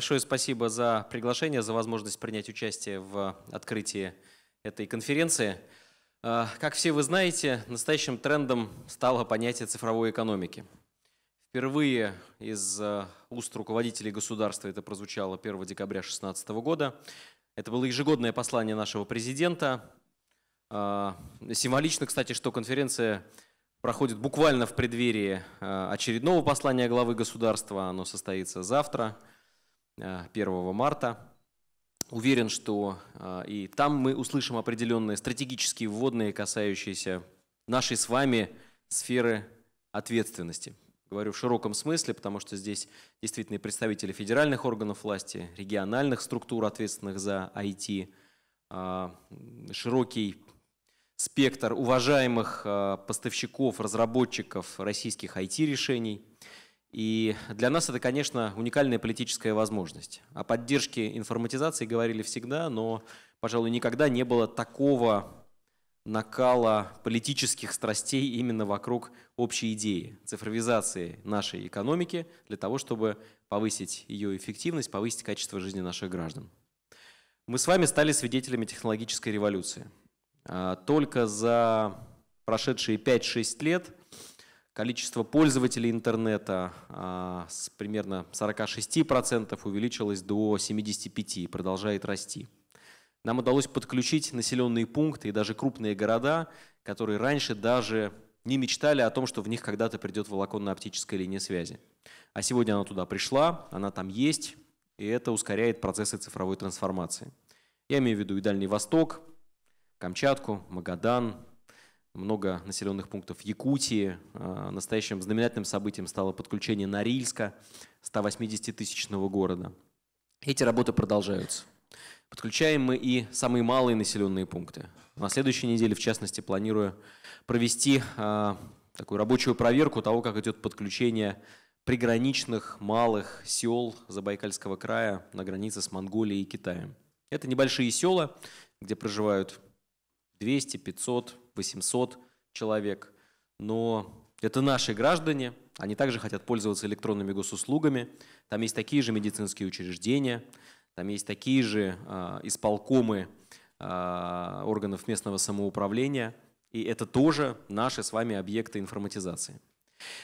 Большое спасибо за приглашение, за возможность принять участие в открытии этой конференции. Э, как все вы знаете, настоящим трендом стало понятие цифровой экономики. Впервые из э, уст руководителей государства это прозвучало 1 декабря 2016 года. Это было ежегодное послание нашего президента. Э, символично, кстати, что конференция проходит буквально в преддверии очередного послания главы государства. Оно состоится завтра – 1 э, марта. Уверен, что э, и там мы услышим определенные стратегические вводные, касающиеся нашей с вами сферы ответственности. Говорю в широком смысле, потому что здесь действительно и представители федеральных органов власти, региональных структур, ответственных за IT, э, широкий спектр уважаемых поставщиков, разработчиков российских IT-решений – и для нас это, конечно, уникальная политическая возможность. О поддержке информатизации говорили всегда, но, пожалуй, никогда не было такого накала политических страстей именно вокруг общей идеи цифровизации нашей экономики для того, чтобы повысить ее эффективность, повысить качество жизни наших граждан. Мы с вами стали свидетелями технологической революции. А, только за прошедшие 5-6 лет – Количество пользователей интернета а, с примерно 46% увеличилось до 75% и продолжает расти. Нам удалось подключить населенные пункты и даже крупные города, которые раньше даже не мечтали о том, что в них когда-то придет волоконно-оптическая линия связи. А сегодня она туда пришла, она там есть, и это ускоряет процессы цифровой трансформации. Я имею в виду и Дальний Восток, Камчатку, Магадан, много населенных пунктов Якутии. А, настоящим знаменательным событием стало подключение Норильска, 180-тысячного города. Эти работы продолжаются. Подключаем мы и самые малые населенные пункты. На следующей неделе, в частности, планирую провести э, такую рабочую проверку того, как идет подключение приграничных малых сел Забайкальского края на границе с Монголией и Китаем. Это небольшие села, где проживают 200, 500, 800 человек. Но это наши граждане, они также хотят пользоваться электронными госуслугами. Там есть такие же медицинские учреждения, там есть такие же э, исполкомы э, органов местного самоуправления. И это тоже наши с вами объекты информатизации.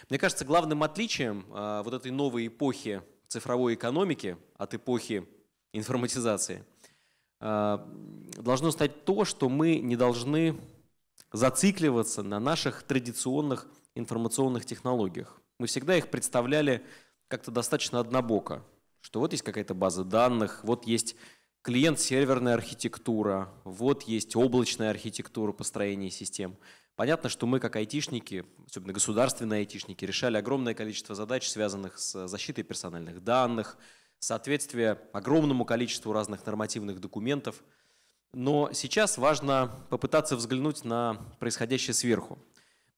Мне кажется, главным отличием э, вот этой новой эпохи цифровой экономики от эпохи информатизации должно стать то, что мы не должны зацикливаться на наших традиционных информационных технологиях. Мы всегда их представляли как-то достаточно однобоко, что вот есть какая-то база данных, вот есть клиент-серверная архитектура, вот есть облачная архитектура построения систем. Понятно, что мы как айтишники, особенно государственные айтишники, решали огромное количество задач, связанных с защитой персональных данных, соответствие огромному количеству разных нормативных документов – но сейчас важно попытаться взглянуть на происходящее сверху.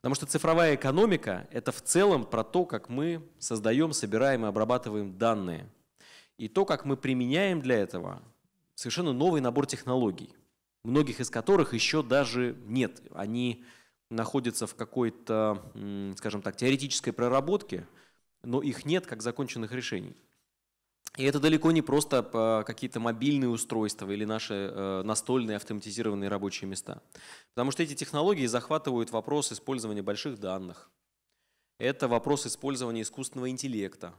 Потому что цифровая экономика – это в целом про то, как мы создаем, собираем и обрабатываем данные. И то, как мы применяем для этого совершенно новый набор технологий, многих из которых еще даже нет. Они находятся в какой-то, скажем так, теоретической проработке, но их нет как законченных решений. И это далеко не просто а, какие-то мобильные устройства или наши э, настольные автоматизированные рабочие места. Потому что эти технологии захватывают вопрос использования больших данных. Это вопрос использования искусственного интеллекта.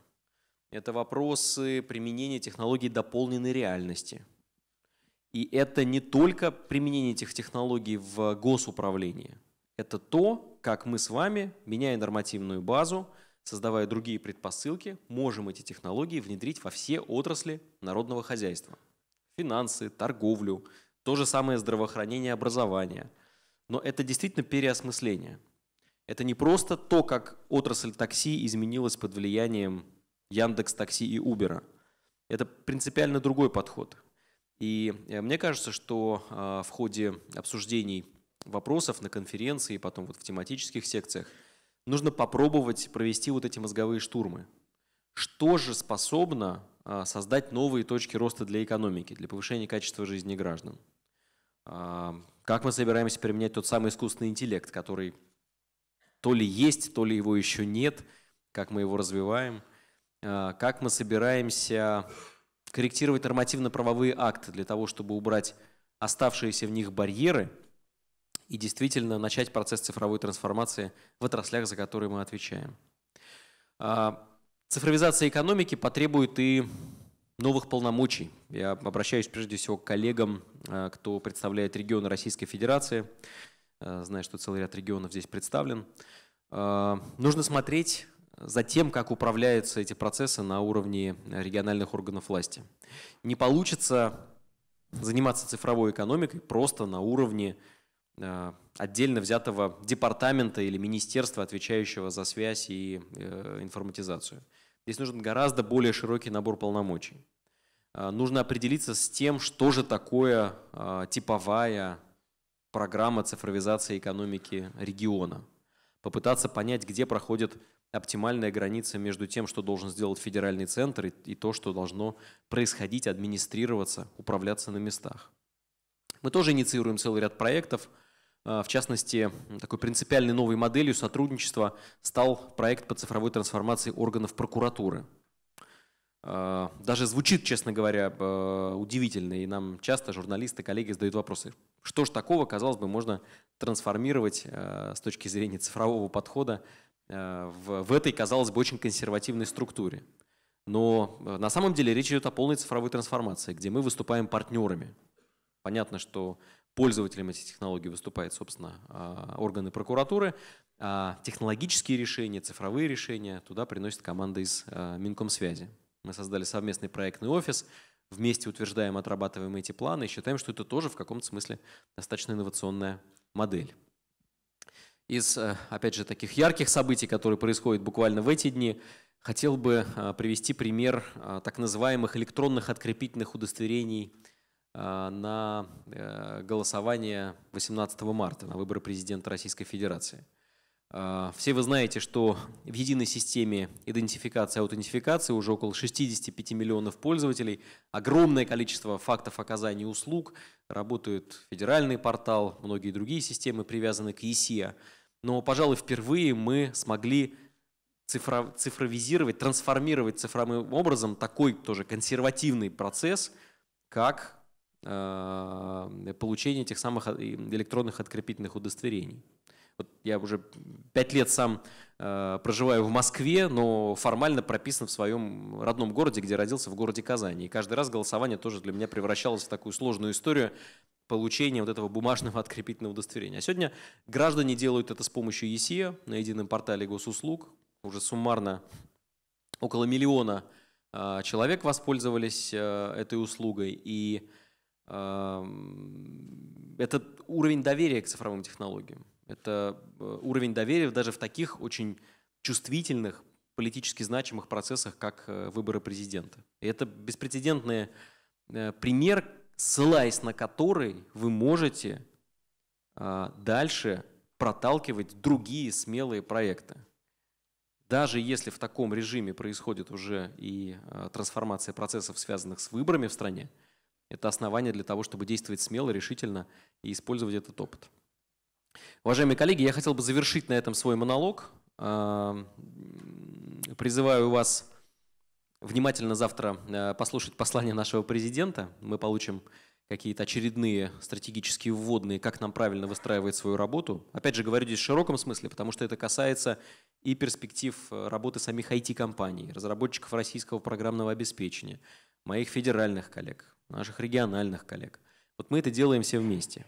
Это вопросы применения технологий дополненной реальности. И это не только применение этих технологий в госуправлении. Это то, как мы с вами, меняя нормативную базу, создавая другие предпосылки, можем эти технологии внедрить во все отрасли народного хозяйства. Финансы, торговлю, то же самое здравоохранение, образование. Но это действительно переосмысление. Это не просто то, как отрасль такси изменилась под влиянием Яндекс Такси и Убера. Это принципиально другой подход. И э, мне кажется, что э, в ходе обсуждений вопросов на конференции, потом вот в тематических секциях – нужно попробовать провести вот эти мозговые штурмы. Что же способно а, создать новые точки роста для экономики, для повышения качества жизни граждан? А, как мы собираемся применять тот самый искусственный интеллект, который то ли есть, то ли его еще нет, как мы его развиваем, а, как мы собираемся корректировать нормативно-правовые акты для того, чтобы убрать оставшиеся в них барьеры – и действительно начать процесс цифровой трансформации в отраслях, за которые мы отвечаем. А, цифровизация экономики потребует и новых полномочий. Я обращаюсь прежде всего к коллегам, а, кто представляет регионы Российской Федерации. А, знаю, что целый ряд регионов здесь представлен. Нужно смотреть за тем, как управляются эти процессы на уровне региональных органов власти. Не получится заниматься цифровой экономикой просто на уровне Э, отдельно взятого департамента или министерства, отвечающего за связь и э, информатизацию. Здесь нужен гораздо более широкий набор полномочий. Э, нужно определиться с тем, что же такое типовая программа цифровизации экономики региона. Попытаться понять, где проходит оптимальная граница между тем, что должен сделать федеральный центр, и то, что должно происходить, администрироваться, управляться на местах. Мы тоже инициируем целый ряд проектов – а, в частности, такой принципиальной новой моделью сотрудничества стал проект по цифровой трансформации органов прокуратуры. А, даже звучит, честно говоря, а, удивительно, и нам часто журналисты, коллеги задают вопросы, что же такого, казалось бы, можно трансформировать с точки зрения цифрового подхода в, в этой, казалось бы, очень консервативной структуре. Но на самом деле речь идет о полной цифровой трансформации, где мы выступаем партнерами. Понятно, что пользователем этих технологий выступают, собственно, а, органы прокуратуры. А, технологические решения, цифровые решения туда приносит команда из а, Минкомсвязи. Мы создали совместный проектный офис, вместе утверждаем, отрабатываем эти планы и считаем, что это тоже в каком-то смысле достаточно инновационная модель. Из, опять же, таких ярких событий, которые происходят буквально в эти дни, хотел бы привести пример так называемых электронных открепительных удостоверений – Э, на э, голосование 18 марта, на выборы президента Российской Федерации. Э, все вы знаете, что в единой системе идентификации и аутентификации уже около 65 миллионов пользователей, огромное количество фактов оказания услуг, работают федеральный портал, многие другие системы привязаны к ЕСИА. Но, пожалуй, впервые мы смогли цифровизировать, трансформировать цифровым образом такой тоже консервативный процесс, как Э, получения этих самых э, электронных открепительных удостоверений. Вот я уже пять лет сам э, проживаю в Москве, но формально прописан в своем родном городе, где родился, в городе Казани. И каждый раз голосование тоже для меня превращалось в такую сложную историю получения вот этого бумажного открепительного удостоверения. А сегодня граждане делают это с помощью ЕСЕ на едином портале госуслуг. Уже суммарно около миллиона э, человек воспользовались э, этой услугой. И это уровень доверия к цифровым технологиям. Это э, уровень доверия даже в таких очень чувствительных, политически значимых процессах, как э, выборы президента. И это беспрецедентный э, пример, ссылаясь на который вы можете а, дальше проталкивать другие смелые проекты. Даже если в таком режиме происходит уже и а, трансформация процессов, связанных с выборами в стране, это основание для того, чтобы действовать смело, решительно и использовать этот опыт. Уважаемые коллеги, я хотел бы завершить на этом свой монолог. Эм, призываю вас внимательно завтра э, послушать послание нашего президента. Мы получим какие-то очередные стратегические вводные, как нам правильно выстраивать свою работу. Опять же, говорю здесь в широком смысле, потому что это касается и перспектив э, работы самих IT-компаний, разработчиков российского программного обеспечения, моих федеральных коллег, наших региональных коллег. Вот мы это делаем все вместе.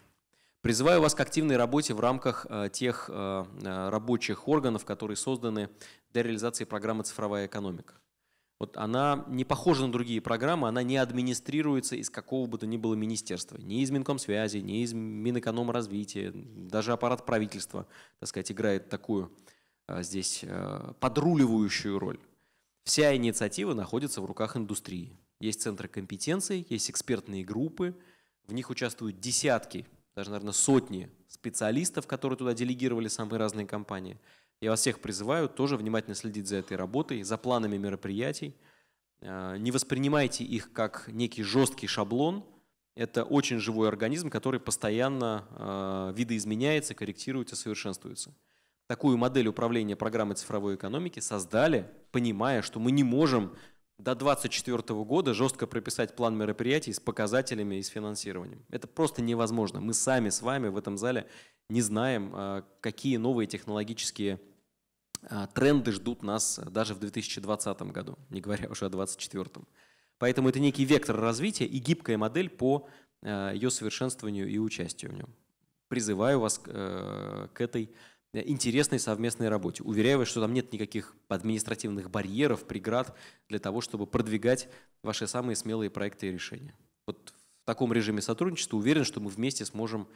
Призываю вас к активной работе в рамках э, тех э, э, рабочих органов, которые созданы для реализации программы «Цифровая экономика». Вот она не похожа на другие программы, она не администрируется из какого бы то ни было министерства. Ни из Минкомсвязи, ни из Минэкономразвития, даже аппарат правительства, так сказать, играет такую здесь подруливающую роль. Вся инициатива находится в руках индустрии. Есть центры компетенций, есть экспертные группы, в них участвуют десятки, даже, наверное, сотни специалистов, которые туда делегировали самые разные компании. Я вас всех призываю тоже внимательно следить за этой работой, за планами мероприятий. Э, не воспринимайте их как некий жесткий шаблон. Это очень живой организм, который постоянно э, видоизменяется, корректируется, совершенствуется. Такую модель управления программой цифровой экономики создали, понимая, что мы не можем до 2024 года жестко прописать план мероприятий с показателями и с финансированием. Это просто невозможно. Мы сами с вами в этом зале не знаем, а, какие новые технологические а, тренды ждут нас э, даже в 2020 году, не говоря уже о 2024. Поэтому это некий вектор развития и гибкая модель по э, ее совершенствованию и участию в нем. Призываю вас к э, этой Э, интересной совместной работе. Уверяю вас, что там нет никаких административных барьеров, преград для того, чтобы продвигать ваши самые смелые проекты и решения. Вот в таком режиме сотрудничества уверен, что мы вместе сможем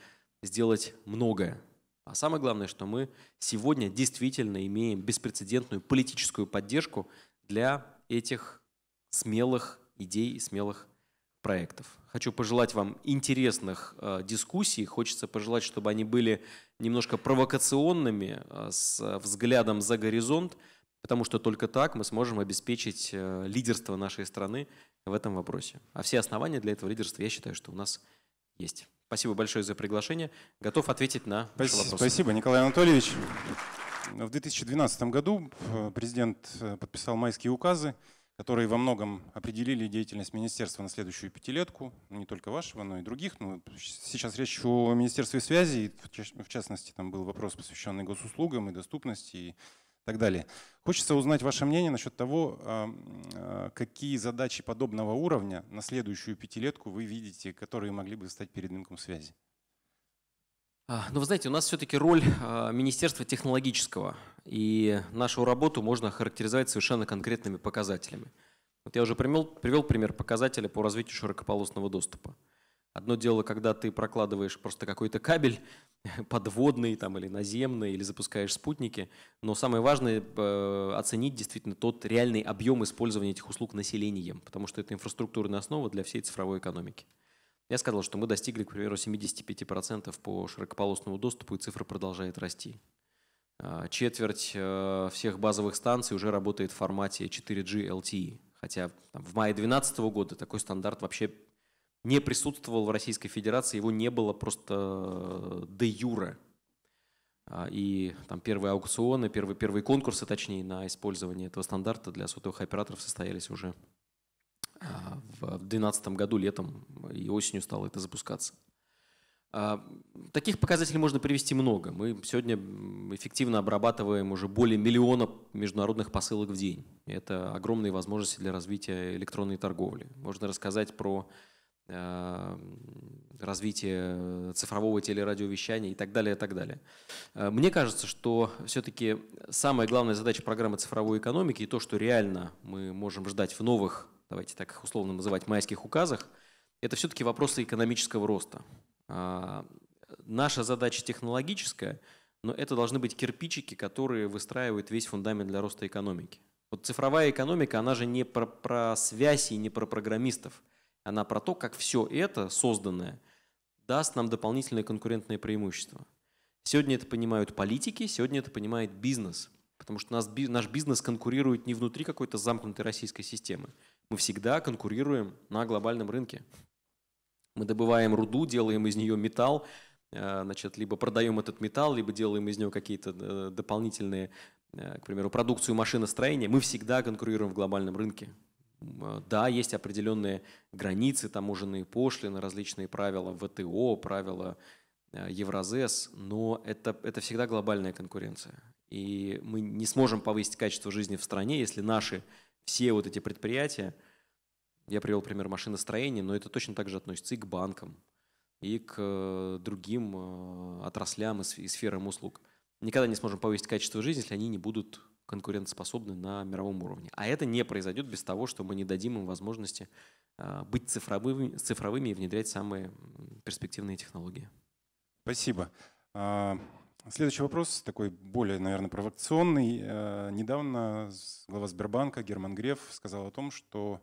сделать многое. А самое главное, что мы сегодня действительно имеем беспрецедентную политическую поддержку для этих смелых идей и смелых проектов. Хочу пожелать вам интересных э, дискуссий. Хочется пожелать, чтобы они были немножко провокационными, э, с э, взглядом за горизонт, потому что только так мы сможем обеспечить э, лидерство нашей страны в этом вопросе. А все основания для этого лидерства, я считаю, что у нас есть. Спасибо большое за приглашение. Готов ответить на ваши спасибо, вопросы. Спасибо, Николай Анатольевич. В 2012 году э, президент э, подписал майские указы, которые во многом определили деятельность министерства на следующую пятилетку, ну, не только вашего, но и других. Ну, сейчас речь о Министерстве связи, в частности, там был вопрос, посвященный госуслугам и доступности и так далее. Хочется узнать ваше мнение насчет того, а, а, какие задачи подобного уровня на следующую пятилетку вы видите, которые могли бы стать перед рынком связи. А, ну, вы знаете, у нас все-таки роль а, Министерства технологического, и нашу работу можно характеризовать совершенно конкретными показателями. Вот я уже привел, привел пример показателя по развитию широкополосного доступа. Одно дело, когда ты прокладываешь просто какой-то кабель подводный там, или наземный, или запускаешь спутники, но самое важное э, оценить действительно тот реальный объем использования этих услуг населением, потому что это инфраструктурная основа для всей цифровой экономики. Я сказал, что мы достигли, к примеру, 75% по широкополосному доступу, и цифра продолжает расти. А, четверть э, всех базовых станций уже работает в формате 4G LTE, хотя там, в мае 2012 года такой стандарт вообще не присутствовал в Российской Федерации, его не было просто э, де юре. А, и там первые аукционы, первые, первые конкурсы, точнее, на использование этого стандарта для сотовых операторов состоялись уже а, в 2012 году летом и осенью стало это запускаться. А, таких показателей можно привести много. Мы сегодня эффективно обрабатываем уже более миллиона международных посылок в день. Это огромные возможности для развития электронной торговли. Можно рассказать про а, развитие цифрового телерадиовещания и так далее, и так далее. Мне кажется, что все-таки самая главная задача программы цифровой экономики и то, что реально мы можем ждать в новых давайте так их условно называть, майских указах, это все-таки вопросы экономического роста. А, наша задача технологическая, но это должны быть кирпичики, которые выстраивают весь фундамент для роста экономики. Вот цифровая экономика, она же не про, про связи, и не про программистов. Она про то, как все это созданное даст нам дополнительное конкурентное преимущество. Сегодня это понимают политики, сегодня это понимает бизнес. Потому что наш бизнес конкурирует не внутри какой-то замкнутой российской системы, мы всегда конкурируем на глобальном рынке. Мы добываем руду, делаем из нее металл, э, значит, либо продаем этот металл, либо делаем из него какие-то э, дополнительные, э, к примеру, продукцию машиностроения. Мы всегда конкурируем в глобальном рынке. Да, есть определенные границы, таможенные пошлины, различные правила ВТО, правила Евразес, но это, это всегда глобальная конкуренция. И мы не сможем повысить качество жизни в стране, если наши все вот эти предприятия, я привел пример машиностроения, но это точно так же относится и к банкам, и к э, другим э, отраслям и сферам услуг. Никогда не сможем повысить качество жизни, если они не будут конкурентоспособны на мировом уровне. А это не произойдет без того, что мы не дадим им возможности э, быть цифровыми, цифровыми и внедрять самые перспективные технологии. Спасибо. А, Следующий вопрос, такой более, наверное, провокационный. Э, недавно глава Сбербанка Герман Греф сказал о том, что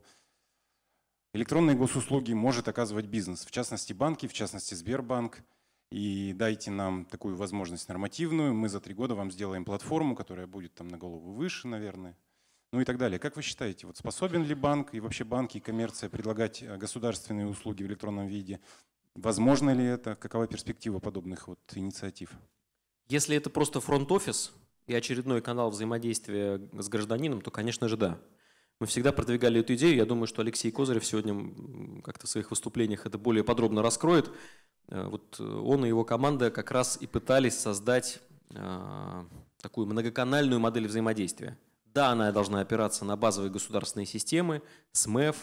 электронные госуслуги может оказывать бизнес, в частности банки, в частности Сбербанк. И дайте нам такую возможность нормативную, мы за три года вам сделаем платформу, которая будет там на голову выше, наверное, ну и так далее. Как вы считаете, вот способен ли банк и вообще банки и коммерция предлагать э, государственные услуги в электронном виде? Возможно ли это? Какова перспектива подобных вот инициатив? Если это просто фронт-офис и очередной канал взаимодействия с гражданином, то, конечно же, да. Мы всегда продвигали эту идею. Я думаю, что Алексей Козырев сегодня как-то в своих выступлениях это более подробно раскроет. Э, вот э, он и его команда как раз и пытались создать э, такую многоканальную модель взаимодействия. Да, она должна опираться на базовые государственные системы, СМЭФ,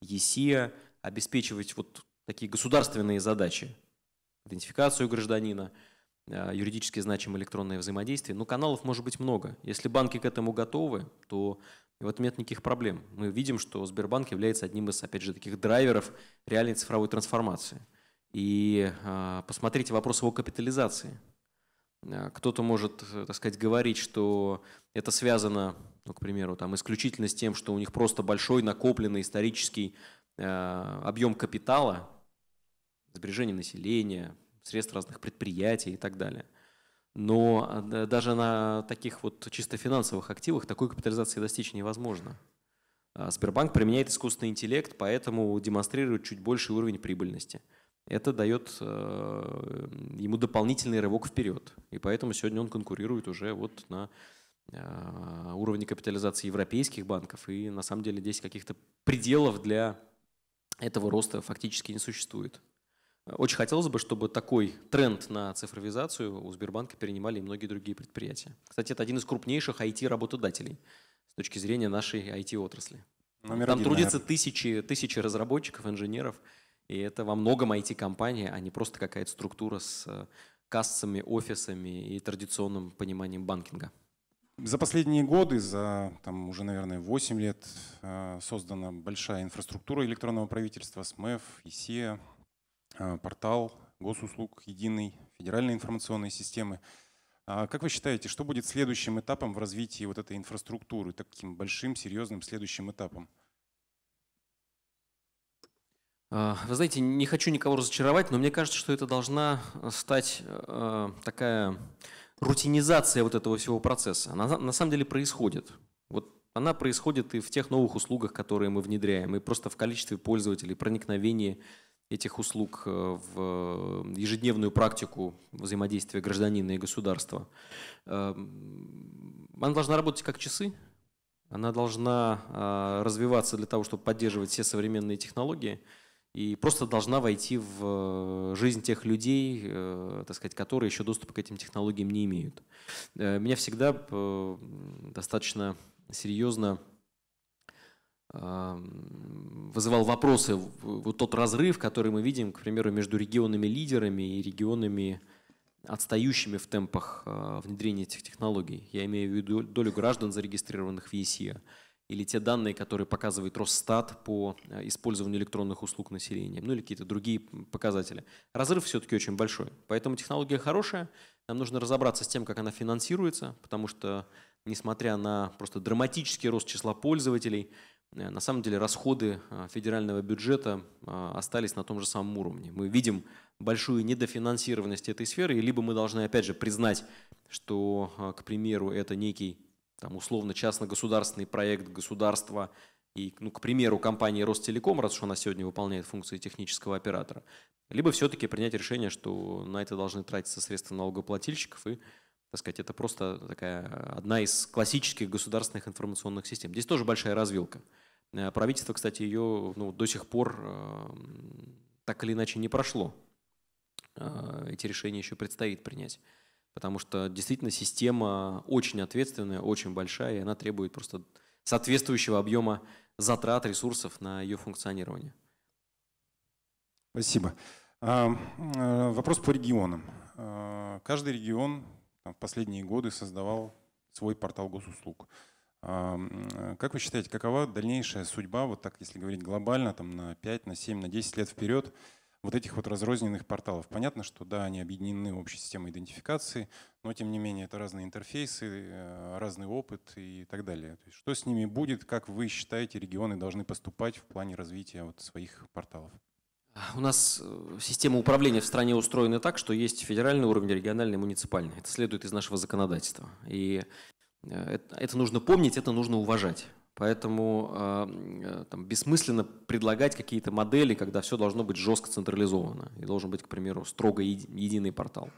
ЕСИА, обеспечивать вот такие государственные задачи, идентификацию гражданина – а, юридически значимые электронное взаимодействие, Но ну, каналов может быть много. Если банки к этому готовы, то в этом нет никаких проблем. Мы видим, что Сбербанк является одним из, опять же, таких драйверов реальной цифровой трансформации. И э, посмотрите вопрос его капитализации. А, кто-то может, так сказать, говорить, что это связано, ну, к примеру, там, исключительно с тем, что у них просто большой накопленный исторический э, объем капитала, сбережение населения, средств разных предприятий и так далее. Но а, даже на таких вот чисто финансовых активах такой капитализации достичь невозможно. А, Сбербанк применяет искусственный интеллект, поэтому демонстрирует чуть больший уровень прибыльности. Это дает э, ему дополнительный рывок вперед. И поэтому сегодня он конкурирует уже вот на э, уровне капитализации европейских банков. И на самом деле здесь каких-то пределов для этого роста фактически не существует. Очень хотелось бы, чтобы такой тренд на цифровизацию у Сбербанка перенимали и многие другие предприятия. Кстати, это один из крупнейших IT-работодателей с точки зрения нашей IT-отрасли. Там один, трудятся наверное. тысячи, тысячи разработчиков, инженеров, и это во многом IT-компания, а не просто какая-то структура с э, кассами, офисами и традиционным пониманием банкинга. За последние годы, за там, уже, наверное, 8 лет, э, создана большая инфраструктура электронного правительства, СМЭФ, ИСИА. Э, портал госуслуг единой федеральной информационной системы. А как вы считаете, что будет следующим этапом в развитии вот этой инфраструктуры, таким большим, серьезным следующим этапом? А, вы знаете, не хочу никого разочаровать, но мне кажется, что это должна э, стать э, такая рутинизация вот этого всего процесса. Она на самом деле происходит. Вот она происходит и в тех новых услугах, которые мы внедряем, и просто в количестве пользователей, проникновении этих услуг э, в э, ежедневную практику взаимодействия гражданина и государства. Эм, она должна работать как часы, она должна э, развиваться для того, чтобы поддерживать все современные технологии и просто должна войти в жизнь тех людей, так сказать, которые еще доступа к этим технологиям не имеют. Меня всегда достаточно серьезно вызывал вопросы вот тот разрыв, который мы видим, к примеру, между регионами-лидерами и регионами, отстающими в темпах а, внедрения этих технологий. Я имею в виду долю граждан, зарегистрированных в ЕСИА, или те данные, которые показывает Росстат по а, использованию электронных услуг населением, ну или какие-то другие показатели. Разрыв все-таки очень большой. Поэтому технология хорошая, нам нужно разобраться с тем, как она финансируется, потому что, несмотря на просто драматический рост числа пользователей, Э, на самом деле расходы э, федерального бюджета э, остались на том же самом уровне. Мы видим большую недофинансированность этой сферы, и либо мы должны опять же признать, что, к примеру, это некий там, условно частно-государственный проект государства и, ну, к примеру, компании Ростелеком, раз уж она сегодня выполняет функции технического оператора, либо все-таки принять решение, что на это должны тратиться средства налогоплательщиков и так сказать, это просто такая одна из классических государственных информационных систем. Здесь тоже большая развилка. Э, правительство, кстати, ее ну, до сих пор э, так или иначе не прошло. Э, эти решения еще предстоит принять. Потому что действительно система очень ответственная, очень большая, и она требует просто соответствующего объема затрат, ресурсов на ее функционирование. Спасибо. А, вопрос по регионам. Каждый регион в последние годы создавал свой портал госуслуг. А, э, как вы считаете, какова дальнейшая судьба, вот так если говорить глобально, там на 5, на 7, на 10 лет вперед, вот этих вот разрозненных порталов? Понятно, что да, они объединены общей системой идентификации, но тем не менее это разные интерфейсы, э, разный опыт и так далее. То есть, что с ними будет, как вы считаете, регионы должны поступать в плане развития вот своих порталов? У нас э, система управления в стране устроена так, что есть федеральный уровень, региональный, муниципальный. Это следует из нашего законодательства. И Э, это нужно помнить, это нужно уважать. Поэтому э, э, там, бессмысленно предлагать какие-то модели, когда все должно быть жестко централизовано. И должен быть, к примеру, строго единый портал.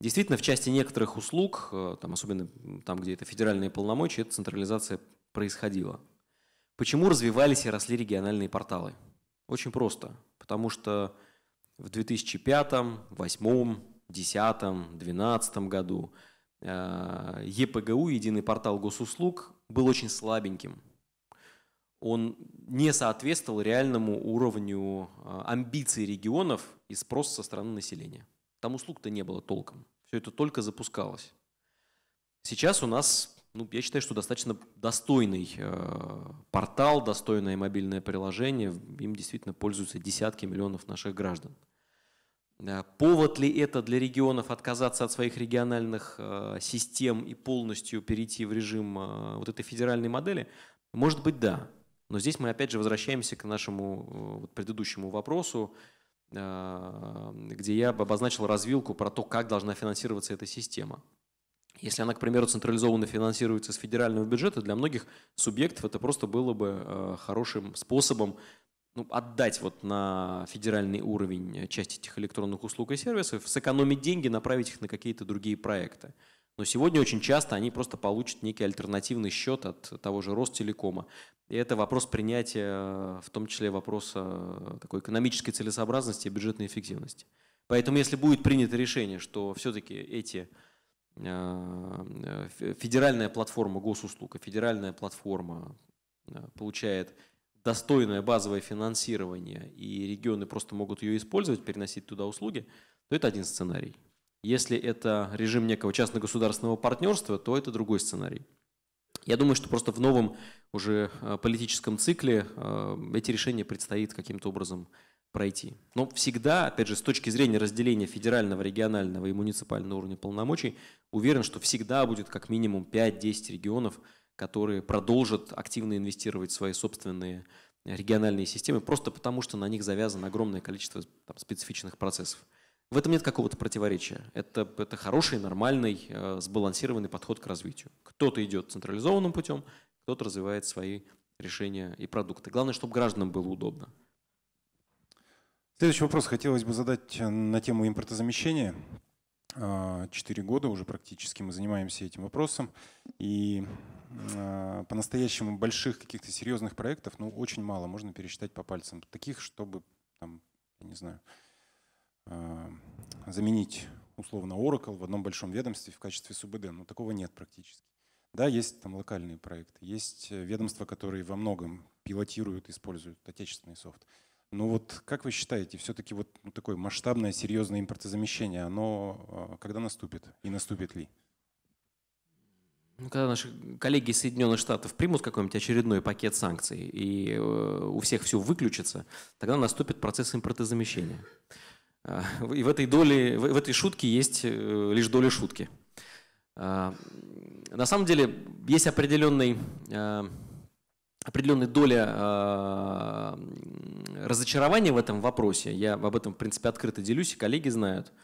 Действительно, в части некоторых услуг, там, особенно там, где это федеральные полномочия, эта централизация происходила. Почему развивались и росли региональные порталы? Очень просто. Потому что в 2005, 2008, 2010, 2012 году – Э, ЕПГУ, единый портал госуслуг, был очень слабеньким. Он не соответствовал реальному уровню э, амбиций регионов и спроса со стороны населения. Там услуг-то не было толком. Все это только запускалось. Сейчас у нас, ну, я считаю, что достаточно достойный э, портал, достойное мобильное приложение. Им действительно пользуются десятки миллионов наших граждан. Э, повод ли это для регионов отказаться от своих региональных э, систем и полностью перейти в режим э, вот этой федеральной модели? Может быть, да. Но здесь мы опять же возвращаемся к нашему предыдущему вопросу, где я обозначил развилку про то, как должна финансироваться эта система. Если она, к примеру, централизованно финансируется с федерального бюджета, для многих субъектов это просто было бы хорошим способом ну, отдать вот на федеральный уровень э, часть этих электронных услуг и сервисов, сэкономить деньги, направить их на какие-то другие проекты. Но сегодня очень часто они просто получат некий альтернативный счет от того же Ростелекома. И это вопрос принятия, э, в том числе вопроса э, такой экономической целесообразности и бюджетной эффективности. Поэтому если будет принято решение, что все-таки эти федеральная платформа госуслуг федеральная платформа получает достойное базовое финансирование, и регионы просто могут ее использовать, переносить туда услуги, то это один сценарий. Если это режим некого частно-государственного партнерства, то это другой сценарий. Я думаю, что просто в новом уже э, политическом цикле э, эти решения предстоит каким-то образом пройти. Но всегда, опять же, с точки зрения разделения федерального, регионального и муниципального уровня полномочий, уверен, что всегда будет как минимум 5-10 регионов – которые продолжат активно инвестировать в свои собственные э, региональные системы, просто потому что на них завязано огромное количество там, специфичных процессов. В этом нет какого-то противоречия. Это, это хороший, нормальный, э, сбалансированный подход к развитию. Кто-то идет централизованным путем, кто-то развивает свои решения и продукты. Главное, чтобы гражданам было удобно. Следующий вопрос хотелось бы задать э, на тему импортозамещения. Э, четыре года уже практически мы занимаемся этим вопросом. И Э, по-настоящему больших каких-то серьезных проектов, ну, очень мало, можно пересчитать по пальцам. Таких, чтобы, там, я не знаю, э, заменить условно Oracle в одном большом ведомстве в качестве СУБД, но ну, такого нет практически. Да, есть там локальные проекты, есть э, ведомства, которые во многом пилотируют, используют отечественный софт. Но вот как вы считаете, все-таки вот ну, такое масштабное, серьезное импортозамещение, оно когда наступит и наступит ли? Ну, когда наши коллеги из Соединенных Штатов примут какой-нибудь очередной пакет санкций, и э, у всех все выключится, тогда наступит процесс импортозамещения. А, и в этой, доле, в этой шутке есть э, лишь доля шутки. А, на самом деле есть определенный, а, определенная доля разочарования в этом вопросе. Я об этом, в принципе, открыто делюсь, и коллеги знают –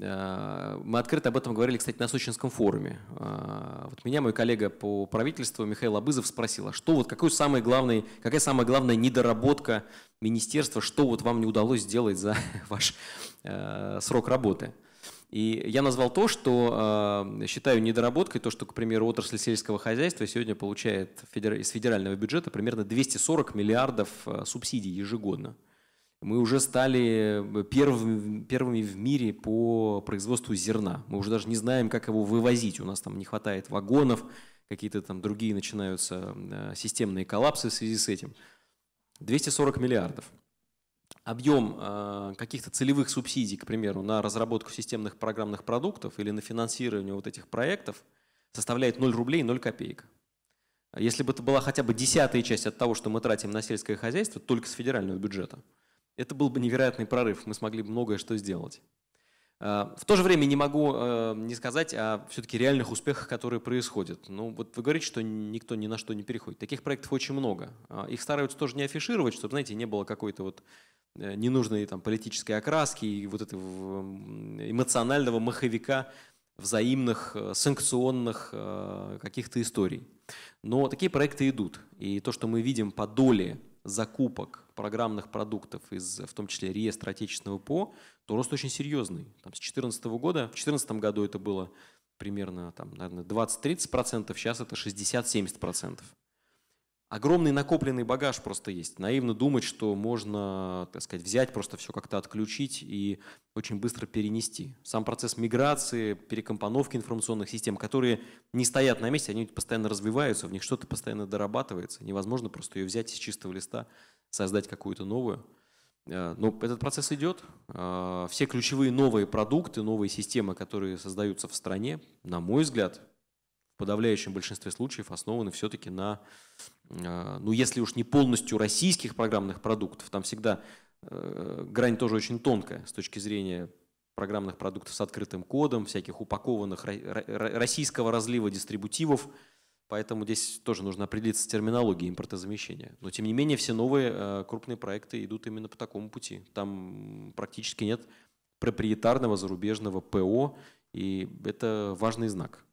Э, мы открыто об этом говорили, кстати, на Сочинском форуме. Э, вот меня мой коллега по правительству Михаил Абызов спросил, а что вот, какой самый главный, какая самая главная недоработка министерства, что вот вам не удалось сделать за ваш э, срок работы? И я назвал то, что э, считаю недоработкой, то, что, к примеру, отрасль сельского хозяйства сегодня получает федер... из федерального бюджета примерно 240 миллиардов э, субсидий ежегодно. Э, мы уже стали э, первыми, первыми в мире по производству зерна. Мы уже даже не знаем, как его вывозить. У нас там не хватает вагонов, какие-то там другие начинаются э, системные коллапсы в связи с этим. 240 миллиардов. Объем э, каких-то целевых субсидий, к примеру, на разработку системных программных продуктов или на финансирование вот этих проектов составляет 0 рублей и 0 копеек. Если бы это была хотя бы десятая часть от того, что мы тратим на сельское хозяйство, только с федерального бюджета – это был бы невероятный прорыв, мы смогли бы многое что сделать. А, в то же время не могу э, не сказать о все-таки реальных успехах, которые происходят. Ну вот вы говорите, что никто ни на что не переходит. Таких проектов очень много. А, их стараются тоже не афишировать, чтобы, знаете, не было какой-то вот э, ненужной там, политической окраски и вот этого эмоционального маховика взаимных э, санкционных каких-то историй. Но такие проекты идут. И то, что мы видим по доле закупок программных продуктов из, в том числе, реестра отечественного ПО, то рост очень серьезный. Там, с 2014 года, в 2014 году это было примерно, там, наверное, 20-30%, сейчас это 60-70% огромный накопленный багаж просто есть. Наивно думать, что можно, так сказать, взять, просто все как-то отключить и очень быстро перенести. Сам процесс миграции, перекомпоновки информационных систем, которые не стоят на месте, они постоянно развиваются, в них что-то постоянно дорабатывается. Невозможно просто ее взять из чистого листа, создать какую-то новую. Э, но этот процесс идет. Э, все ключевые новые продукты, новые системы, которые создаются в стране, на мой взгляд, в подавляющем большинстве случаев основаны все-таки на Э, ну если уж не полностью российских программных продуктов, там всегда э, грань тоже очень тонкая с точки зрения программных продуктов с открытым кодом, всяких упакованных российского разлива дистрибутивов. Поэтому здесь тоже нужно определиться с терминологией импортозамещения. Но тем не менее все новые э, крупные проекты идут именно по такому пути. Там практически нет проприетарного зарубежного ПО, и это важный знак.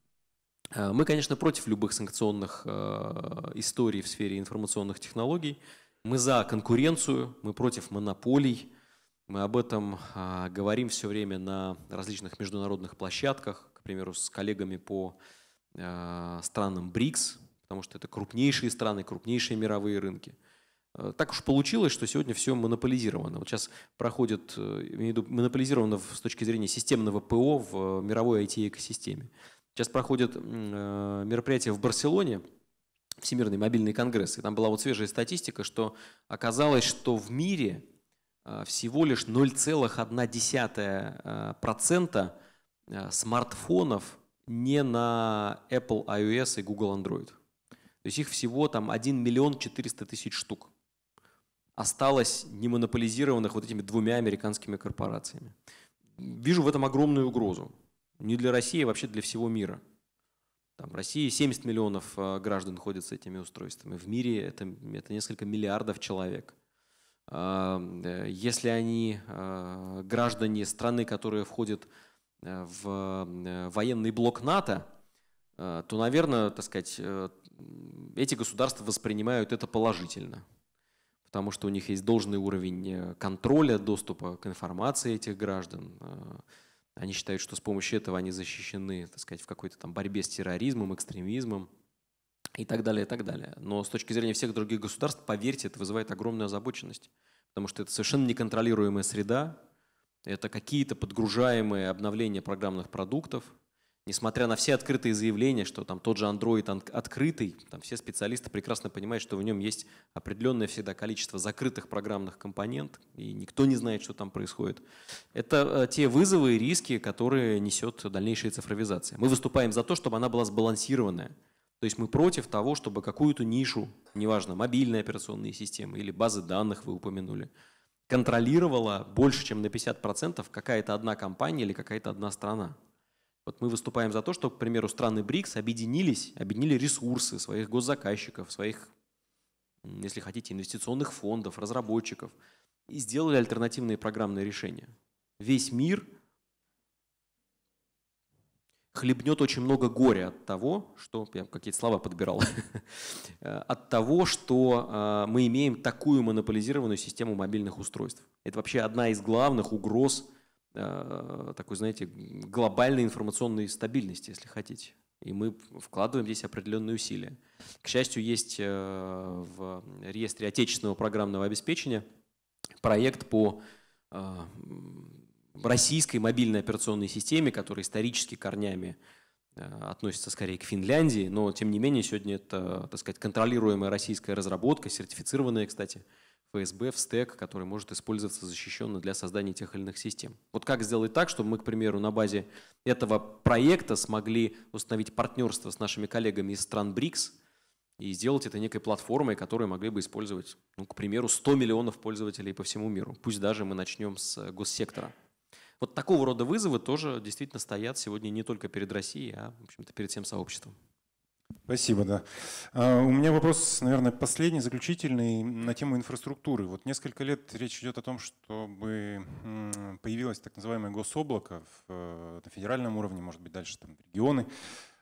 Э, мы, конечно, против любых санкционных э, историй в сфере информационных технологий. Мы за конкуренцию, мы против монополий. Мы об этом а, говорим все время на различных международных площадках, к примеру, с коллегами по э, странам БРИКС, потому что это крупнейшие страны, крупнейшие мировые рынки. Так уж получилось, что сегодня все монополизировано. Вот сейчас проходит, имею в виду, монополизировано с точки зрения системного ПО в мировой IT-экосистеме. Сейчас проходит э, мероприятие в Барселоне, Всемирный мобильный конгресс. И там была вот свежая статистика, что оказалось, что в мире э, всего лишь 0,1% э, смартфонов не на Apple iOS и Google Android. То есть их всего там 1 миллион 400 тысяч штук осталось не монополизированных вот этими двумя американскими корпорациями. Вижу в этом огромную угрозу. Не для России, а вообще для всего мира. Там в России 70 миллионов э, граждан ходят с этими устройствами. В мире это, это несколько миллиардов человек. Э, э, если они граждане страны, которые входят в военный блок НАТО, то, наверное, так сказать, эти государства воспринимают это положительно, потому что у них есть должный уровень контроля, доступа к информации этих граждан, они считают, что с помощью этого они защищены, так сказать, в какой-то там борьбе с терроризмом, экстремизмом и так далее, и так далее. Но с точки зрения всех других государств, поверьте, это вызывает огромную озабоченность, потому что это совершенно неконтролируемая среда, это какие-то подгружаемые обновления программных продуктов, несмотря на все открытые заявления, что там тот же Android открытый, там все специалисты прекрасно понимают, что в нем есть определенное всегда количество закрытых программных компонент, и никто не знает, что там происходит. Это э, те вызовы и риски, которые несет дальнейшая цифровизация. Мы выступаем за то, чтобы она была сбалансированная. То есть мы против того, чтобы какую-то нишу, неважно, мобильные операционные системы или базы данных вы упомянули, контролировала больше, чем на 50% какая-то одна компания или какая-то одна страна. Вот мы выступаем за то, что, к примеру, страны БРИКС объединились, объединили ресурсы своих госзаказчиков, своих, если хотите, инвестиционных фондов, разработчиков и сделали альтернативные программные решения. Весь мир хлебнет очень много горя от того, что, я какие-то слова подбирал, от того, что а, мы имеем такую монополизированную систему мобильных устройств. Это вообще одна из главных угроз Э, такой, знаете, глобальной информационной стабильности, если хотите. И мы вкладываем здесь определенные усилия. К счастью, есть э, в реестре отечественного программного обеспечения проект по э, российской мобильной операционной системе, которая исторически корнями относится скорее к Финляндии, но тем не менее сегодня это, так сказать, контролируемая российская разработка, сертифицированная, кстати, ФСБ в стек, который может использоваться защищенно для создания тех или иных систем. Вот как сделать так, чтобы мы, к примеру, на базе этого проекта смогли установить партнерство с нашими коллегами из стран БРИКС и сделать это некой платформой, которую могли бы использовать, ну, к примеру, 100 миллионов пользователей по всему миру. Пусть даже мы начнем с э, госсектора. Вот такого рода вызовы тоже действительно стоят сегодня не только перед Россией, а, в общем-то, перед всем сообществом. Спасибо, да. А, у меня вопрос, наверное, последний, заключительный на тему инфраструктуры. Вот несколько лет речь идет о том, чтобы появилось так называемое гособлако э, на федеральном уровне, может быть, дальше там регионы.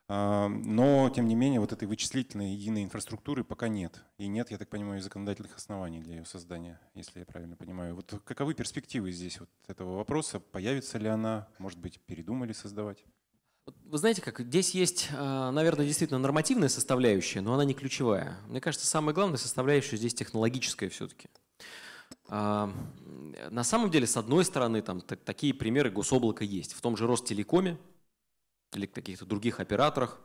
А, но, тем не менее, вот этой вычислительной единой инфраструктуры пока нет. И нет, я так понимаю, законодательных оснований для ее создания, если я правильно понимаю. Вот каковы перспективы здесь вот этого вопроса? Появится ли она? Может быть, передумали создавать? вы знаете, как здесь есть, э, наверное, действительно нормативная составляющая, но она не ключевая. Мне кажется, самая главная составляющая здесь технологическая все-таки. На самом деле, с одной стороны, там такие примеры гособлака есть. В том же Ростелекоме или каких-то других операторах.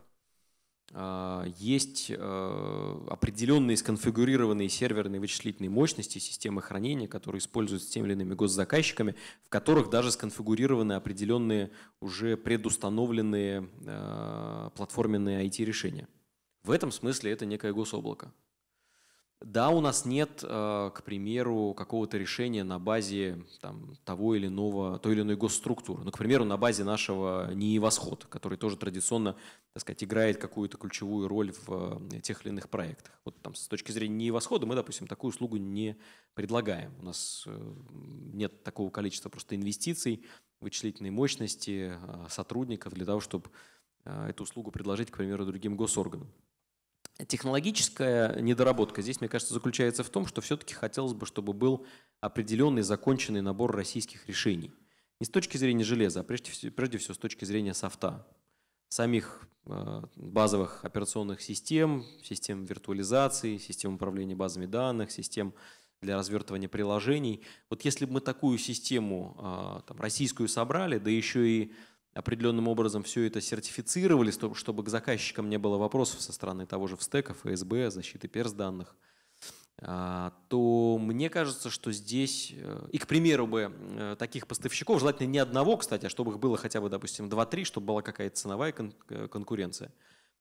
А, есть э, определенные сконфигурированные серверные вычислительные мощности системы хранения, которые используются теми или иными госзаказчиками, в которых даже сконфигурированы определенные уже предустановленные э, платформенные IT-решения. В этом смысле это некое гособлако. Да, у нас нет, э, к примеру, какого-то решения на базе там, того или иного, той или иной госструктуры. Ну, к примеру, на базе нашего НИИ «Восход», который тоже традиционно, так сказать, играет какую-то ключевую роль в э, тех или иных проектах. Вот там с точки зрения НИИ «Восхода» мы, допустим, такую услугу не предлагаем. У нас э, нет такого количества просто инвестиций, вычислительной мощности, сотрудников для того, чтобы эту услугу предложить, к примеру, другим госорганам. Технологическая недоработка здесь, мне кажется, заключается в том, что все-таки хотелось бы, чтобы был определенный законченный набор российских решений. Не с точки зрения железа, а прежде всего, прежде всего с точки зрения софта, самих э, базовых операционных систем, систем виртуализации, систем управления базами данных, систем для развертывания приложений. Вот если бы мы такую систему э, там, российскую собрали, да еще и определенным образом все это сертифицировали, чтобы к заказчикам не было вопросов со стороны того же встека, ФСБ, защиты перс данных, а, то мне кажется, что здесь, э, и, к примеру, бы э, таких поставщиков, желательно не одного, кстати, а чтобы их было хотя бы, допустим, 2-3, чтобы была какая-то ценовая кон э, конкуренция.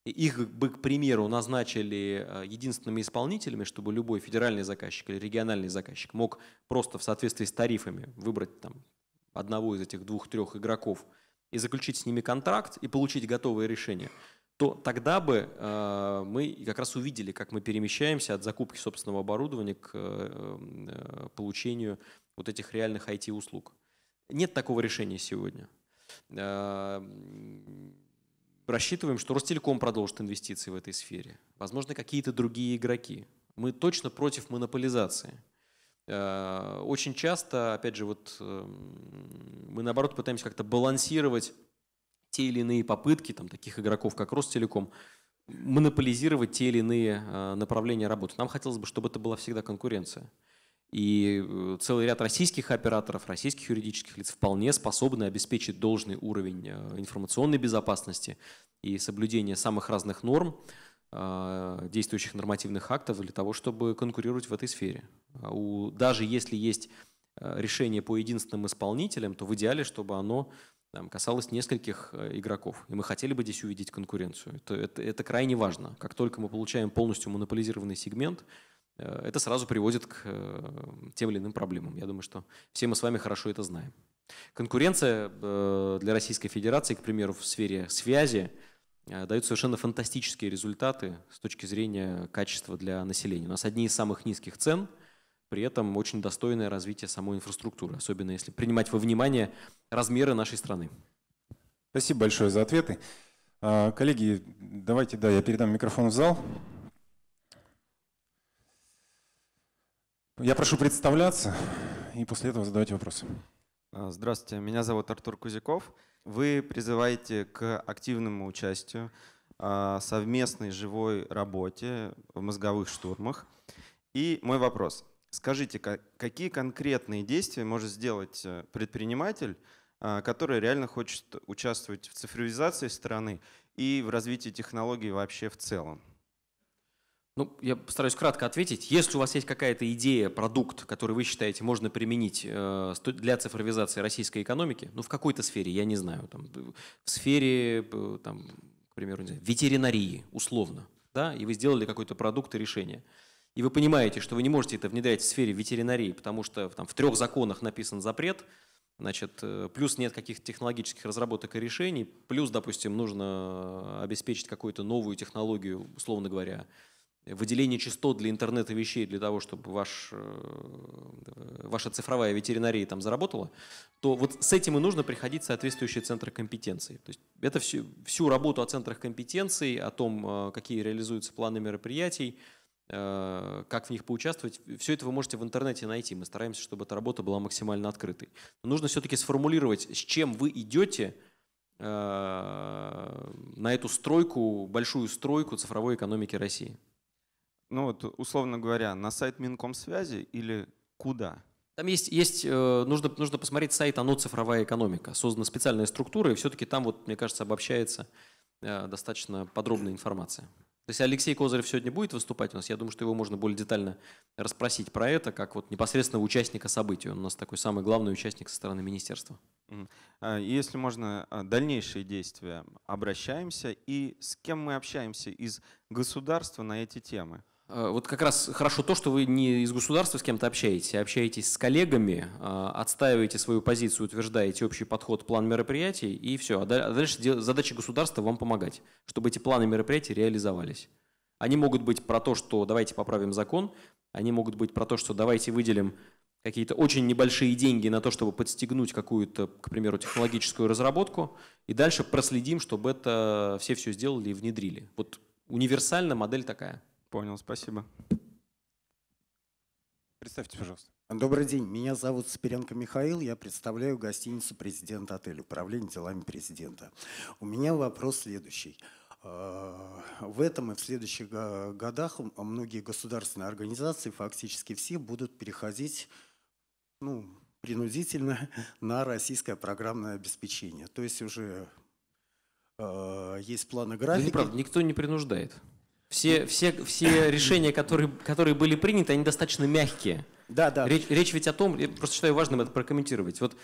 Их бы, к примеру, назначили единственными исполнителями, чтобы любой федеральный заказчик или региональный заказчик мог просто в соответствии с тарифами выбрать там, одного из этих двух-трех игроков – и заключить с ними контракт и получить готовые решения, то тогда бы э, мы как раз увидели, как мы перемещаемся от закупки собственного оборудования к э, получению вот этих реальных IT-услуг. Нет такого решения сегодня. Э, рассчитываем, что Ростелеком продолжит инвестиции в этой сфере. Возможно, какие-то другие игроки. Мы точно против монополизации. Э, очень часто, опять же, вот эм, мы наоборот пытаемся как-то балансировать те или иные попытки там, таких игроков, как Ростелеком, монополизировать те или иные э, направления работы. Нам хотелось бы, чтобы это была всегда конкуренция. И э, целый ряд российских операторов, российских юридических лиц вполне способны обеспечить должный уровень информационной безопасности и соблюдения самых разных норм, а, действующих нормативных актов для того, чтобы конкурировать в этой сфере. А у, даже если есть а, решение по единственным исполнителям, то в идеале, чтобы оно там, касалось нескольких игроков. И мы хотели бы здесь увидеть конкуренцию. Это, это, это крайне важно. Как только мы получаем полностью монополизированный сегмент, э, это сразу приводит к э, тем или иным проблемам. Я думаю, что все мы с вами хорошо это знаем. Конкуренция э, для Российской Федерации, к примеру, в сфере связи – Э, дают совершенно фантастические результаты с точки зрения качества для населения. У нас одни из самых низких цен, при этом очень достойное развитие самой инфраструктуры, особенно если принимать во внимание размеры нашей страны. Спасибо большое за ответы. А, коллеги, давайте, да, я передам микрофон в зал. Я прошу представляться и после этого задавать вопросы. А, здравствуйте, меня зовут Артур Кузяков. Вы призываете к активному участию, а, совместной живой работе в мозговых штурмах. И мой вопрос. Скажите, какие конкретные действия может сделать э, предприниматель, а, который реально хочет участвовать в цифровизации страны и в развитии технологий вообще в целом? Ну, я постараюсь кратко ответить. Если у вас есть какая-то идея, продукт, который вы считаете можно применить э, для цифровизации российской экономики, ну, в какой-то сфере, я не знаю, там, в сфере, там, к примеру, знаю, ветеринарии, условно, да, и вы сделали какой-то продукт и решение, и вы понимаете, что вы не можете это внедрять в сфере ветеринарии, потому что там, в трех законах написан запрет, значит, э, плюс нет каких-то технологических разработок и решений, плюс, допустим, нужно э, обеспечить какую-то новую технологию, условно говоря, выделение частот для интернета вещей, для того, чтобы ваш, э, э, ваша цифровая ветеринария там заработала, то вот с этим и нужно приходить в соответствующие центры компетенции. То есть это всю, всю работу о центрах компетенции, о том, э, какие реализуются планы мероприятий, как в них поучаствовать, все это вы можете в интернете найти. Мы стараемся, чтобы эта работа была максимально открытой. Но нужно все-таки сформулировать, с чем вы идете на эту стройку, большую стройку цифровой экономики России ну вот, условно говоря, на сайт Минкомсвязи или куда? Там есть, есть э, нужно, нужно посмотреть сайт «Оно. Цифровая экономика». Создана специальная структура, и все-таки там, вот, мне кажется, обобщается э, достаточно подробная информация. То есть Алексей Козырев сегодня будет выступать у нас. Я думаю, что его можно более детально расспросить про это, как вот непосредственно участника событий. Он у нас такой самый главный участник со стороны министерства. А если можно, а, дальнейшие действия. Обращаемся и с кем мы общаемся из государства на эти темы? Э, вот как раз хорошо то, что вы не из государства с кем-то общаетесь, а общаетесь с коллегами, э, отстаиваете свою позицию, утверждаете общий подход, план мероприятий, и все. А, а дальше задача государства вам помогать, чтобы эти планы мероприятий реализовались. Они могут быть про то, что давайте поправим закон, они могут быть про то, что давайте выделим какие-то очень небольшие деньги на то, чтобы подстегнуть какую-то, к примеру, технологическую разработку, и дальше проследим, чтобы это все все сделали и внедрили. Вот универсальная модель такая – Понял, спасибо. Представьте, пожалуйста. Добрый день, меня зовут Спиренко Михаил, я представляю гостиницу «Президент отель», управление делами президента. У меня вопрос следующий. А, в этом и в следующих годах многие государственные организации, фактически все, будут переходить ну, принудительно на российское программное обеспечение. То есть уже а, есть планы графики. Да неправда, никто не принуждает все, все, все решения, которые, которые были приняты, они достаточно мягкие. Да, да. Речь, речь ведь о том, я просто считаю важным это прокомментировать. Вот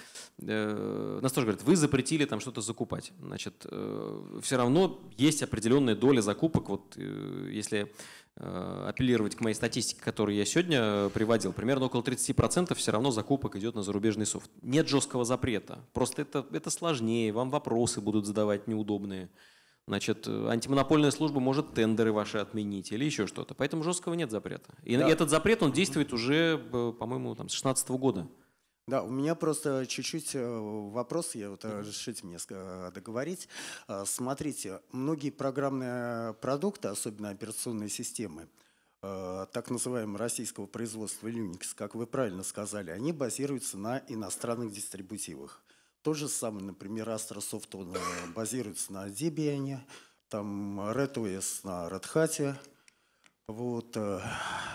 э, нас тоже говорят, вы запретили там что-то закупать. Значит, э, все равно есть определенная доля закупок. Вот э, если э, апеллировать к моей статистике, которую я сегодня э, приводил, примерно около 30% все равно закупок идет на зарубежный софт. Нет жесткого запрета. Просто это, это сложнее, вам вопросы будут задавать неудобные. Значит, э, антимонопольная служба может тендеры ваши отменить или еще что-то. Поэтому жесткого нет запрета. И да. этот запрет, он действует уже, э, по-моему, там, с 2016 года. Да, у меня просто чуть-чуть э, вопрос, я вот разрешите мне договорить. Смотрите, многие программные продукты, особенно операционные системы, так называемого российского производства Linux, как вы правильно сказали, они базируются на иностранных дистрибутивах. То же самое, например, Astrosoft он э, базируется на Debian, там RedOS на Red Hat, вот, э,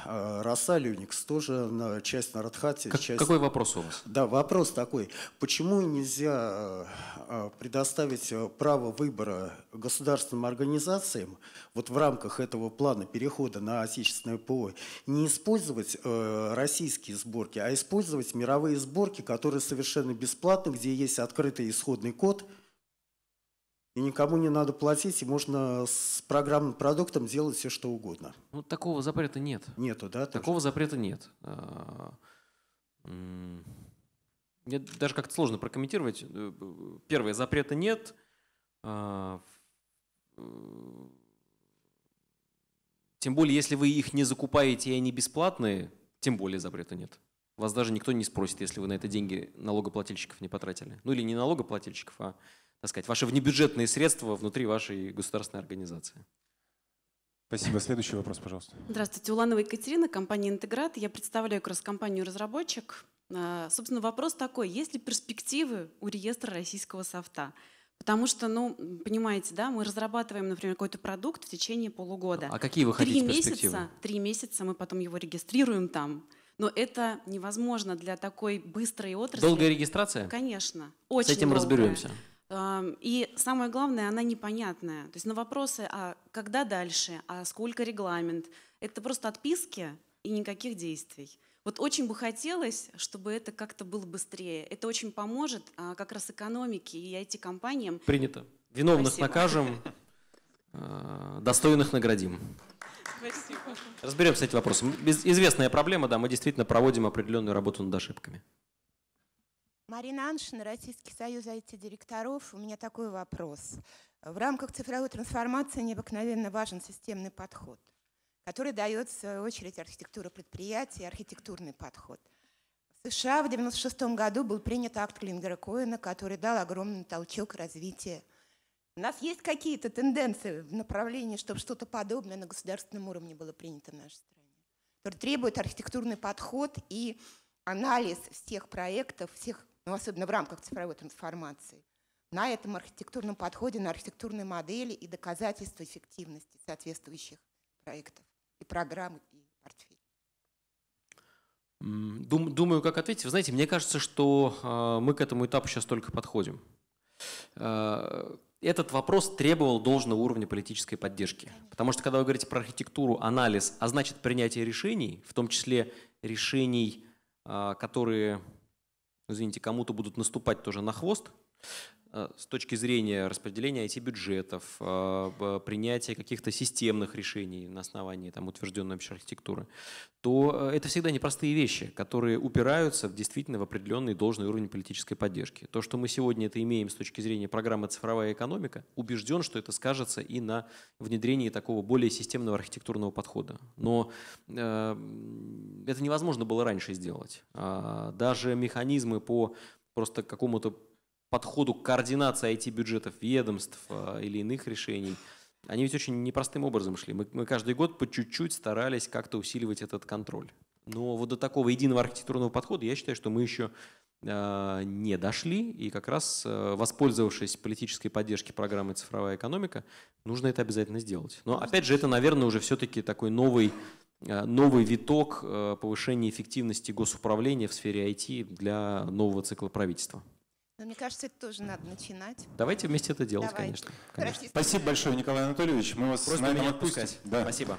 э, Роса Люникс тоже на часть на Радхате. Как, часть... Какой вопрос у вас? Да, вопрос такой. Почему нельзя э, предоставить право выбора государственным организациям вот в рамках этого плана перехода на отечественное ПО не использовать российские сборки, а использовать мировые сборки, которые совершенно бесплатны, где есть открытый исходный код – и никому не надо платить, и можно с программным продуктом делать все, что угодно. Ну, такого запрета нет. Нету, да? Тоже? Такого запрета нет. А, мне даже как-то сложно прокомментировать. Э, первое, запрета нет. А, э, тем более, если вы их не закупаете и они бесплатные, тем более запрета нет. Вас даже никто не спросит, если вы на это деньги налогоплательщиков не потратили. Ну или не налогоплательщиков, а так сказать, ваши внебюджетные средства внутри вашей государственной организации. Спасибо. Следующий вопрос, пожалуйста. Здравствуйте. Уланова Екатерина, компания «Интеграт». Я представляю как раз компанию «Разработчик». А, собственно, вопрос такой. Есть ли перспективы у реестра российского софта? Потому что, ну, понимаете, да, мы разрабатываем, например, какой-то продукт в течение полугода. А какие вы хотите три Месяца, три месяца мы потом его регистрируем там. Но это невозможно для такой быстрой отрасли. Долгая регистрация? Конечно. Очень С этим долгая. разберемся. И самое главное, она непонятная. То есть на вопросы, а когда дальше, а сколько регламент, это просто отписки и никаких действий. Вот очень бы хотелось, чтобы это как-то было быстрее. Это очень поможет а, как раз экономике и IT-компаниям. Принято. Виновных Спасибо. накажем, а, достойных наградим. Спасибо. Разберемся с этим вопросом. Известная проблема, да, мы действительно проводим определенную работу над ошибками. Марина Аншин, Российский союз IT-директоров. У меня такой вопрос. В рамках цифровой трансформации необыкновенно важен системный подход, который дает, в свою очередь, архитектура предприятий, архитектурный подход. В США в 1996 году был принят акт Клингера Коэна, который дал огромный толчок развития. У нас есть какие-то тенденции в направлении, чтобы что-то подобное на государственном уровне было принято в нашей стране? который требует архитектурный подход и анализ всех проектов, всех ну, особенно в рамках цифровой трансформации, на этом архитектурном подходе, на архитектурной модели и доказательства эффективности соответствующих проектов и программ, и портфелей. Дум, думаю, как ответить. Вы знаете, мне кажется, что а, мы к этому этапу сейчас только подходим. А, этот вопрос требовал должного уровня политической поддержки. Потому что когда вы говорите про архитектуру, анализ, а значит принятие решений, в том числе решений, а, которые извините, кому-то будут наступать тоже на хвост, Э, с точки зрения распределения IT-бюджетов, э, принятия каких-то системных решений на основании там, утвержденной общей архитектуры, то э, это всегда непростые вещи, которые упираются в действительно в определенный должный уровень политической поддержки. То, что мы сегодня это имеем с точки зрения программы «Цифровая экономика», убежден, что это скажется и на внедрении такого более системного архитектурного подхода. Но это невозможно было раньше сделать. А, даже механизмы по просто какому-то подходу к координации IT-бюджетов ведомств э, или иных решений, они ведь очень непростым образом шли. Мы, мы каждый год по чуть-чуть старались как-то усиливать этот контроль. Но вот до такого единого архитектурного подхода я считаю, что мы еще э, не дошли, и как раз э, воспользовавшись политической поддержкой программы «Цифровая экономика», нужно это обязательно сделать. Но опять же, это, наверное, уже все-таки такой новый, э, новый виток э, повышения эффективности госуправления в сфере IT для нового цикла правительства. Но мне кажется, это тоже надо начинать. Давайте вместе это делать, Давай. конечно. конечно. Спасибо большое, Николай Анатольевич. Мы вас Просто на этом отпустим. Да. Спасибо.